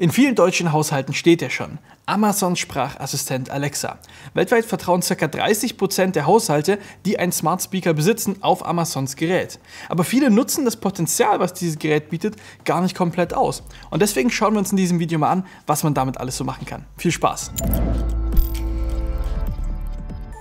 In vielen deutschen Haushalten steht er schon. Amazons Sprachassistent Alexa. Weltweit vertrauen ca. 30% der Haushalte, die einen Smart Speaker besitzen, auf Amazons Gerät. Aber viele nutzen das Potenzial, was dieses Gerät bietet, gar nicht komplett aus. Und deswegen schauen wir uns in diesem Video mal an, was man damit alles so machen kann. Viel Spaß!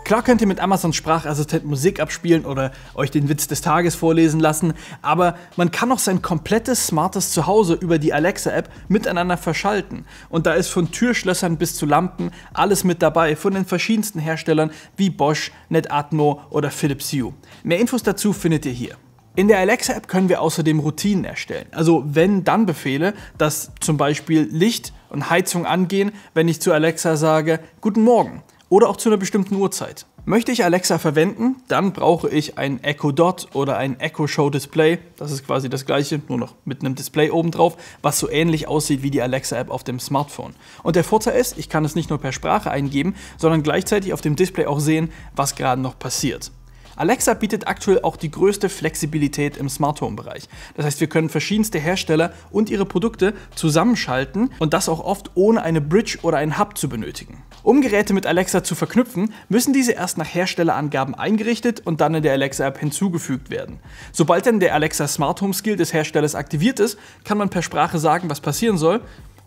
Klar könnt ihr mit Amazon Sprachassistent Musik abspielen oder euch den Witz des Tages vorlesen lassen, aber man kann auch sein komplettes smartes Zuhause über die Alexa-App miteinander verschalten. Und da ist von Türschlössern bis zu Lampen alles mit dabei, von den verschiedensten Herstellern wie Bosch, Netatmo oder Philips Hue. Mehr Infos dazu findet ihr hier. In der Alexa-App können wir außerdem Routinen erstellen, also wenn-dann-Befehle, dass zum Beispiel Licht und Heizung angehen, wenn ich zu Alexa sage, Guten Morgen oder auch zu einer bestimmten Uhrzeit. Möchte ich Alexa verwenden, dann brauche ich ein Echo Dot oder ein Echo Show Display. Das ist quasi das gleiche, nur noch mit einem Display oben drauf, was so ähnlich aussieht wie die Alexa-App auf dem Smartphone. Und der Vorteil ist, ich kann es nicht nur per Sprache eingeben, sondern gleichzeitig auf dem Display auch sehen, was gerade noch passiert. Alexa bietet aktuell auch die größte Flexibilität im Smart Home Bereich. Das heißt, wir können verschiedenste Hersteller und ihre Produkte zusammenschalten und das auch oft ohne eine Bridge oder einen Hub zu benötigen. Um Geräte mit Alexa zu verknüpfen, müssen diese erst nach Herstellerangaben eingerichtet und dann in der Alexa App hinzugefügt werden. Sobald dann der Alexa Smart Home Skill des Herstellers aktiviert ist, kann man per Sprache sagen, was passieren soll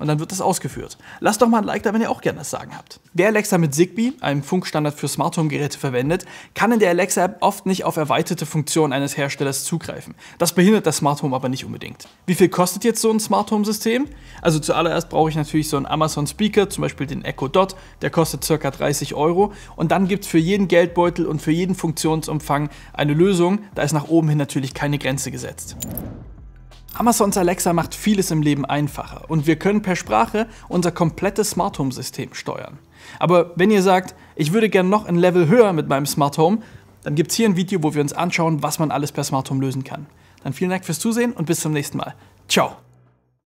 und dann wird das ausgeführt. Lasst doch mal ein Like da, wenn ihr auch gerne das Sagen habt. Wer Alexa mit Zigbee, einem Funkstandard für Smart Home Geräte, verwendet, kann in der Alexa-App oft nicht auf erweiterte Funktionen eines Herstellers zugreifen. Das behindert das Smart Home aber nicht unbedingt. Wie viel kostet jetzt so ein Smart Home System? Also zuallererst brauche ich natürlich so einen Amazon Speaker, zum Beispiel den Echo Dot, der kostet ca. 30 Euro und dann gibt es für jeden Geldbeutel und für jeden Funktionsumfang eine Lösung, da ist nach oben hin natürlich keine Grenze gesetzt. Amazons Alexa macht vieles im Leben einfacher und wir können per Sprache unser komplettes Smart Home System steuern. Aber wenn ihr sagt, ich würde gern noch ein Level höher mit meinem Smart Home, dann gibt's hier ein Video, wo wir uns anschauen, was man alles per Smart Home lösen kann. Dann vielen Dank fürs Zusehen und bis zum nächsten Mal. Ciao!